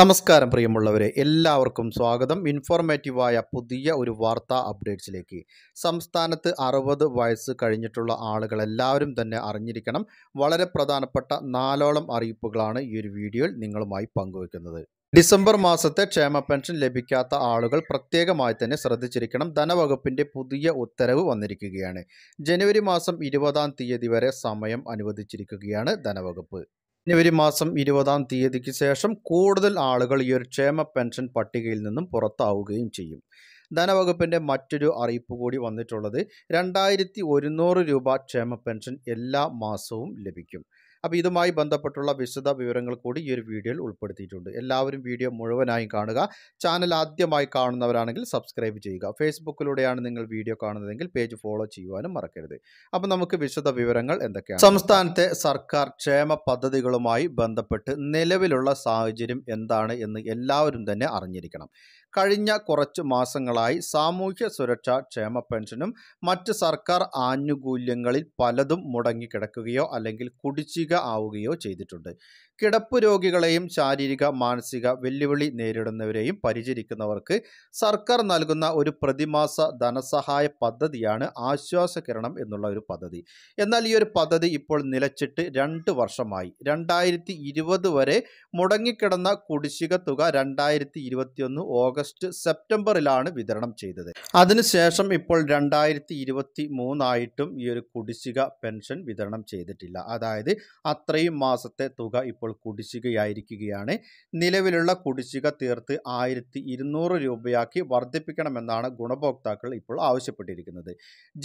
നമസ്കാരം പ്രിയമുള്ളവരെ എല്ലാവർക്കും സ്വാഗതം ഇൻഫോർമേറ്റീവായ പുതിയ ഒരു വാർത്താ അപ്ഡേറ്റ്സിലേക്ക് സംസ്ഥാനത്ത് അറുപത് വയസ്സ് കഴിഞ്ഞിട്ടുള്ള ആളുകൾ എല്ലാവരും തന്നെ അറിഞ്ഞിരിക്കണം വളരെ പ്രധാനപ്പെട്ട നാലോളം അറിയിപ്പുകളാണ് ഈ ഒരു വീഡിയോയിൽ നിങ്ങളുമായി പങ്കുവയ്ക്കുന്നത് ഡിസംബർ മാസത്തെ ക്ഷേമ പെൻഷൻ ലഭിക്കാത്ത ആളുകൾ പ്രത്യേകമായി തന്നെ ശ്രദ്ധിച്ചിരിക്കണം ധനവകുപ്പിൻ്റെ പുതിയ ഉത്തരവ് വന്നിരിക്കുകയാണ് ജനുവരി മാസം ഇരുപതാം തീയതി വരെ സമയം അനുവദിച്ചിരിക്കുകയാണ് ധനവകുപ്പ് ജനുവരി മാസം ഇരുപതാം തീയതിക്ക് ശേഷം കൂടുതൽ ആളുകൾ ഈ ഒരു ക്ഷേമ പെൻഷൻ പട്ടികയിൽ നിന്നും പുറത്താവുകയും ചെയ്യും ധനവകുപ്പിൻ്റെ മറ്റൊരു അറിയിപ്പ് കൂടി വന്നിട്ടുള്ളത് രണ്ടായിരത്തി ഒരുന്നൂറ് രൂപ ക്ഷേമ പെൻഷൻ എല്ലാ മാസവും ലഭിക്കും അപ്പോൾ ഇതുമായി ബന്ധപ്പെട്ടുള്ള വിശദ വിവരങ്ങൾ കൂടി ഈ ഒരു വീഡിയോയിൽ ഉൾപ്പെടുത്തിയിട്ടുണ്ട് എല്ലാവരും വീഡിയോ മുഴുവനായും കാണുക ചാനൽ ആദ്യമായി കാണുന്നവരാണെങ്കിൽ സബ്സ്ക്രൈബ് ചെയ്യുക ഫേസ്ബുക്കിലൂടെയാണ് നിങ്ങൾ വീഡിയോ കാണുന്നതെങ്കിൽ പേജ് ഫോളോ ചെയ്യുവാനും മറക്കരുത് അപ്പോൾ നമുക്ക് വിശദ വിവരങ്ങൾ എന്തൊക്കെയാണ് സംസ്ഥാനത്തെ സർക്കാർ ക്ഷേമ പദ്ധതികളുമായി ബന്ധപ്പെട്ട് നിലവിലുള്ള സാഹചര്യം എന്താണ് എന്ന് എല്ലാവരും തന്നെ അറിഞ്ഞിരിക്കണം കഴിഞ്ഞ കുറച്ച് മാസങ്ങളായി സാമൂഹ്യ സുരക്ഷാ ക്ഷേമ പെൻഷനും മറ്റ് സർക്കാർ ആനുകൂല്യങ്ങളിൽ പലതും മുടങ്ങിക്കിടക്കുകയോ അല്ലെങ്കിൽ കുടിശ്ശിക ആവുകയോ ചെയ്തിട്ടുണ്ട് കിടപ്പ് രോഗികളെയും ശാരീരിക മാനസിക വെല്ലുവിളി നേരിടുന്നവരെയും പരിചരിക്കുന്നവർക്ക് സർക്കാർ നൽകുന്ന ഒരു പ്രതിമാസ ധനസഹായ പദ്ധതിയാണ് ആശ്വാസകിരണം എന്നുള്ള ഒരു പദ്ധതി എന്നാൽ ഈ ഒരു പദ്ധതി ഇപ്പോൾ നിലച്ചിട്ട് രണ്ട് വർഷമായി രണ്ടായിരത്തി ഇരുപത് വരെ മുടങ്ങിക്കിടന്ന കുടിശ്ശിക തുക രണ്ടായിരത്തി ഇരുപത്തിയൊന്ന് ഓഗസ്റ്റ് സെപ്റ്റംബറിലാണ് വിതരണം ചെയ്തത് അതിനുശേഷം ഇപ്പോൾ രണ്ടായിരത്തി ഇരുപത്തി മൂന്നായിട്ടും ഈ ഒരു കുടിശ്ശിക പെൻഷൻ വിതരണം ചെയ്തിട്ടില്ല അതായത് അത്രയും മാസത്തെ തുക ഇപ്പോൾ കുടിശ്ശികയായിരിക്കുകയാണ് നിലവിലുള്ള കുടിശ്ശിക തീർത്ത് ആയിരത്തി ഇരുന്നൂറ് രൂപയാക്കി വർദ്ധിപ്പിക്കണമെന്നാണ് ഗുണഭോക്താക്കൾ ഇപ്പോൾ ആവശ്യപ്പെട്ടിരിക്കുന്നത്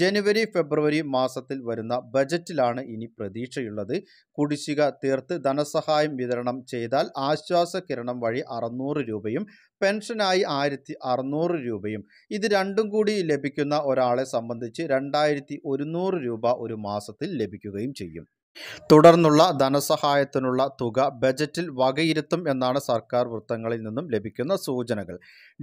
ജനുവരി ഫെബ്രുവരി മാസത്തിൽ വരുന്ന ബജറ്റിലാണ് ഇനി പ്രതീക്ഷയുള്ളത് കുടിശ്ശിക തീർത്ത് ധനസഹായം വിതരണം ചെയ്താൽ ആശ്വാസ കിരണം വഴി അറുന്നൂറ് രൂപയും പെൻഷനായി ആയിരത്തി അറുന്നൂറ് രൂപയും ഇത് രണ്ടും കൂടി ലഭിക്കുന്ന ഒരാളെ സംബന്ധിച്ച് രണ്ടായിരത്തി ഒരുന്നൂറ് രൂപ ഒരു മാസത്തിൽ ലഭിക്കുകയും ചെയ്യും തുടർന്നുള്ള ധനസഹായത്തിനുള്ള തുക ബജറ്റിൽ വകയിരുത്തും എന്നാണ് സർക്കാർ വൃത്തങ്ങളിൽ നിന്നും ലഭിക്കുന്ന സൂചനകൾ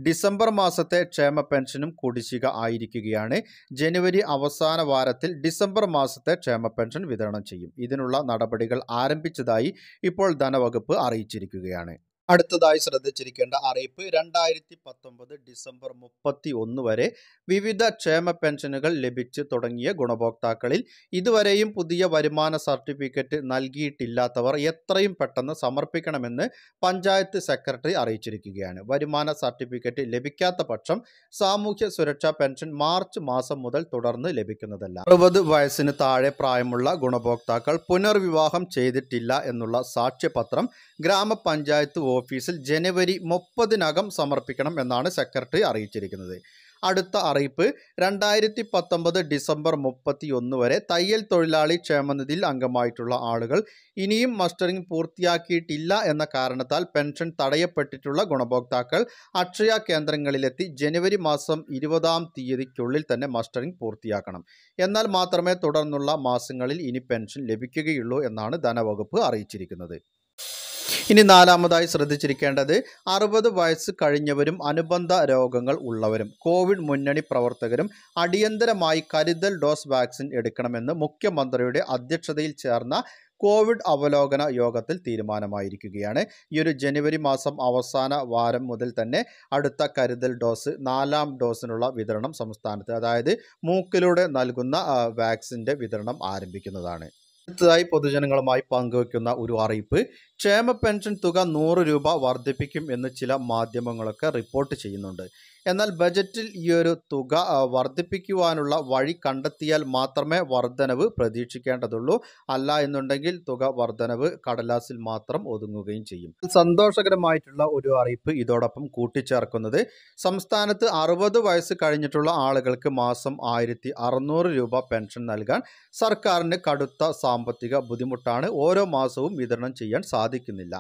ഡിസംബർ മാസത്തെ ക്ഷേമ പെൻഷനും കുടിശ്ശിക ആയിരിക്കുകയാണ് ജനുവരി അവസാന വാരത്തിൽ ഡിസംബർ മാസത്തെ ക്ഷേമ പെൻഷൻ വിതരണം ചെയ്യും ഇതിനുള്ള നടപടികൾ ആരംഭിച്ചതായി ഇപ്പോൾ ധനവകുപ്പ് അറിയിച്ചിരിക്കുകയാണ് അടുത്തതായി ശ്രദ്ധിച്ചിരിക്കേണ്ട അറിയിപ്പ് രണ്ടായിരത്തി പത്തൊമ്പത് ഡിസംബർ മുപ്പത്തി ഒന്ന് വരെ വിവിധ ക്ഷേമ പെൻഷനുകൾ ലഭിച്ചു തുടങ്ങിയ ഗുണഭോക്താക്കളിൽ ഇതുവരെയും പുതിയ വരുമാന സർട്ടിഫിക്കറ്റ് നൽകിയിട്ടില്ലാത്തവർ എത്രയും പെട്ടെന്ന് സമർപ്പിക്കണമെന്ന് പഞ്ചായത്ത് സെക്രട്ടറി അറിയിച്ചിരിക്കുകയാണ് വരുമാന സർട്ടിഫിക്കറ്റ് ലഭിക്കാത്ത പക്ഷം സാമൂഹ്യ സുരക്ഷാ പെൻഷൻ മാർച്ച് മാസം മുതൽ തുടർന്ന് ലഭിക്കുന്നതല്ല അറുപത് വയസ്സിന് താഴെ പ്രായമുള്ള ഗുണഭോക്താക്കൾ പുനർവിവാഹം ചെയ്തിട്ടില്ല എന്നുള്ള സാക്ഷ്യപത്രം ഗ്രാമപഞ്ചായത്ത് വോ ഓഫീസിൽ ജനുവരി മുപ്പതിനകം സമർപ്പിക്കണം എന്നാണ് സെക്രട്ടറി അറിയിച്ചിരിക്കുന്നത് അടുത്ത അറിയിപ്പ് രണ്ടായിരത്തി പത്തൊമ്പത് ഡിസംബർ മുപ്പത്തി ഒന്ന് വരെ തയ്യൽ തൊഴിലാളി ക്ഷേമനിധിയിൽ അംഗമായിട്ടുള്ള ആളുകൾ ഇനിയും മസ്റ്ററിംഗ് പൂർത്തിയാക്കിയിട്ടില്ല എന്ന കാരണത്താൽ പെൻഷൻ തടയപ്പെട്ടിട്ടുള്ള ഗുണഭോക്താക്കൾ അക്ഷയ കേന്ദ്രങ്ങളിലെത്തി ജനുവരി മാസം ഇരുപതാം തീയതിക്കുള്ളിൽ തന്നെ മസ്റ്ററിംഗ് പൂർത്തിയാക്കണം എന്നാൽ മാത്രമേ തുടർന്നുള്ള മാസങ്ങളിൽ ഇനി പെൻഷൻ ലഭിക്കുകയുള്ളൂ എന്നാണ് ധനവകുപ്പ് അറിയിച്ചിരിക്കുന്നത് ഇനി നാലാമതായി ശ്രദ്ധിച്ചിരിക്കേണ്ടത് അറുപത് വയസ്സ് കഴിഞ്ഞവരും അനുബന്ധ രോഗങ്ങൾ ഉള്ളവരും കോവിഡ് മുന്നണി പ്രവർത്തകരും അടിയന്തരമായി കരുതൽ ഡോസ് വാക്സിൻ എടുക്കണമെന്ന് മുഖ്യമന്ത്രിയുടെ അധ്യക്ഷതയിൽ ചേർന്ന കോവിഡ് അവലോകന യോഗത്തിൽ തീരുമാനമായിരിക്കുകയാണ് ഈ ഒരു ജനുവരി മാസം അവസാന വാരം മുതൽ തന്നെ അടുത്ത കരുതൽ ഡോസ് നാലാം ഡോസിനുള്ള വിതരണം സംസ്ഥാനത്ത് അതായത് മൂക്കിലൂടെ നൽകുന്ന വാക്സിൻ്റെ വിതരണം ആരംഭിക്കുന്നതാണ് അടുത്തതായി പൊതുജനങ്ങളുമായി പങ്കുവയ്ക്കുന്ന ഒരു അറിയിപ്പ് ക്ഷേമ പെൻഷൻ തുക നൂറ് രൂപ വർദ്ധിപ്പിക്കും എന്ന് ചില മാധ്യമങ്ങളൊക്കെ റിപ്പോർട്ട് ചെയ്യുന്നുണ്ട് എന്നാൽ ബജറ്റിൽ ഈ ഒരു തുക വർദ്ധിപ്പിക്കുവാനുള്ള വഴി കണ്ടെത്തിയാൽ മാത്രമേ വർധനവ് പ്രതീക്ഷിക്കേണ്ടതുള്ളൂ അല്ല എന്നുണ്ടെങ്കിൽ തുക വർധനവ് കടലാസിൽ മാത്രം ഒതുങ്ങുകയും ചെയ്യും സന്തോഷകരമായിട്ടുള്ള ഒരു അറിയിപ്പ് ഇതോടൊപ്പം കൂട്ടിച്ചേർക്കുന്നത് സംസ്ഥാനത്ത് അറുപത് വയസ്സ് കഴിഞ്ഞിട്ടുള്ള ആളുകൾക്ക് മാസം ആയിരത്തി രൂപ പെൻഷൻ നൽകാൻ സർക്കാരിന് കടുത്ത സാമ്പത്തിക ബുദ്ധിമുട്ടാണ് ഓരോ മാസവും വിതരണം ചെയ്യാൻ സാധിക്കുന്നില്ല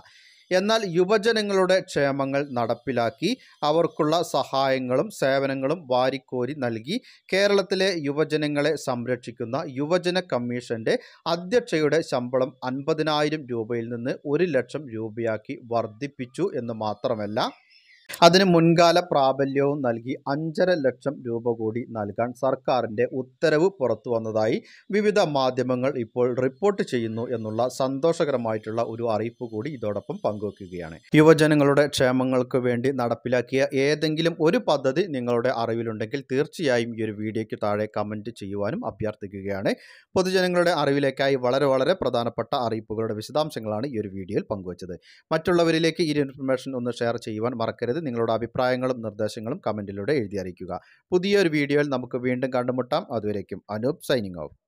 എന്നാൽ യുവജനങ്ങളുടെ ക്ഷേമങ്ങൾ നടപ്പിലാക്കി അവർക്കുള്ള സഹായങ്ങളും സേവനങ്ങളും വാരിക്കോരി നൽകി കേരളത്തിലെ യുവജനങ്ങളെ സംരക്ഷിക്കുന്ന യുവജന കമ്മീഷൻ്റെ അധ്യക്ഷയുടെ ശമ്പളം അൻപതിനായിരം രൂപയിൽ നിന്ന് ഒരു ലക്ഷം രൂപയാക്കി വർദ്ധിപ്പിച്ചു എന്ന് മാത്രമല്ല അതിന് മുൻകാല പ്രാബല്യവും നൽകി അഞ്ചര ലക്ഷം രൂപ കൂടി നൽകാൻ സർക്കാരിൻ്റെ ഉത്തരവ് പുറത്തു വന്നതായി വിവിധ മാധ്യമങ്ങൾ ഇപ്പോൾ റിപ്പോർട്ട് ചെയ്യുന്നു എന്നുള്ള സന്തോഷകരമായിട്ടുള്ള ഒരു അറിയിപ്പ് കൂടി ഇതോടൊപ്പം പങ്കുവെക്കുകയാണ് യുവജനങ്ങളുടെ ക്ഷേമങ്ങൾക്ക് വേണ്ടി നടപ്പിലാക്കിയ ഏതെങ്കിലും ഒരു പദ്ധതി നിങ്ങളുടെ അറിവിലുണ്ടെങ്കിൽ തീർച്ചയായും ഈ ഒരു വീഡിയോയ്ക്ക് താഴെ കമൻറ്റ് ചെയ്യുവാനും അഭ്യർത്ഥിക്കുകയാണ് പൊതുജനങ്ങളുടെ അറിവിലേക്കായി വളരെ വളരെ പ്രധാനപ്പെട്ട അറിയിപ്പുകളുടെ വിശദാംശങ്ങളാണ് ഈ ഒരു വീഡിയോയിൽ പങ്കുവച്ചത് മറ്റുള്ളവരിലേക്ക് ഈ ഇൻഫർമേഷൻ ഒന്ന് ഷെയർ ചെയ്യുവാൻ മറക്കരുത് മറക്കരുത് നിങ്ങളുടെ അഭിപ്രായങ്ങളും നിർദ്ദേശങ്ങളും കമൻറ്റിലൂടെ എഴുതി അറിയിക്കുക പുതിയൊരു വീഡിയോയിൽ നമുക്ക് വീണ്ടും കണ്ടുമുട്ടാം അതുവരേക്കും അനൂപ് സൈനിങ് ഔട്ട്